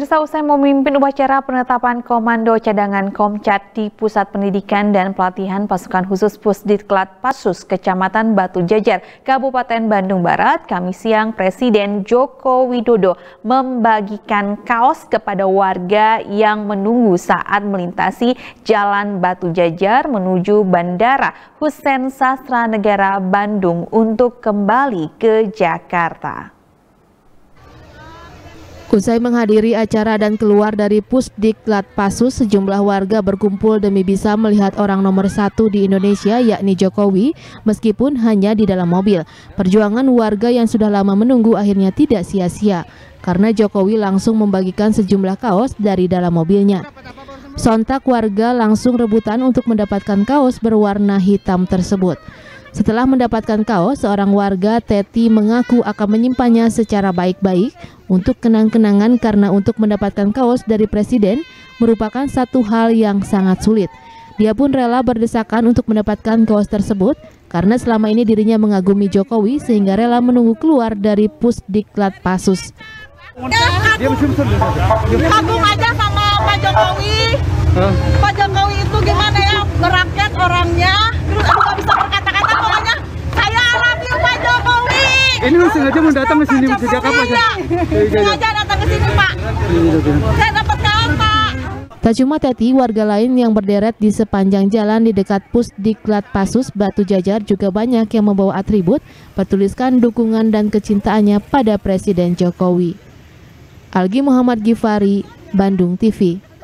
Pemirsa usai memimpin upacara penetapan Komando Cadangan Komcat di Pusat Pendidikan dan Pelatihan Pasukan Khusus Pusdiklat Pasus, Kecamatan Batu Jajar, Kabupaten Bandung Barat, kami siang Presiden Joko Widodo membagikan kaos kepada warga yang menunggu saat melintasi Jalan Batu Jajar menuju Bandara Hussein Sastra Negara Bandung untuk kembali ke Jakarta. Usai menghadiri acara dan keluar dari Pusdiklat Pasus, sejumlah warga berkumpul demi bisa melihat orang nomor satu di Indonesia yakni Jokowi, meskipun hanya di dalam mobil. Perjuangan warga yang sudah lama menunggu akhirnya tidak sia-sia, karena Jokowi langsung membagikan sejumlah kaos dari dalam mobilnya. Sontak warga langsung rebutan untuk mendapatkan kaos berwarna hitam tersebut. Setelah mendapatkan kaos, seorang warga Teti mengaku akan menyimpannya secara baik-baik untuk kenang-kenangan karena untuk mendapatkan kaos dari presiden merupakan satu hal yang sangat sulit. Dia pun rela berdesakan untuk mendapatkan kaos tersebut karena selama ini dirinya mengagumi Jokowi sehingga rela menunggu keluar dari Pusdiklat Pasus. Kagum aja sama Pak Jokowi. Ini sengaja mau datang ke sini sejak kapan? Iya, iya, iya. Sengaja datang ke sini Pak. Saya dapat Pak. Tak cuma Teti, warga lain yang berderet di sepanjang jalan di dekat Pusdiklat Pasus Batu Jajar juga banyak yang membawa atribut bertuliskan dukungan dan kecintaannya pada Presiden Jokowi. Algi Muhammad Gifari, Bandung TV.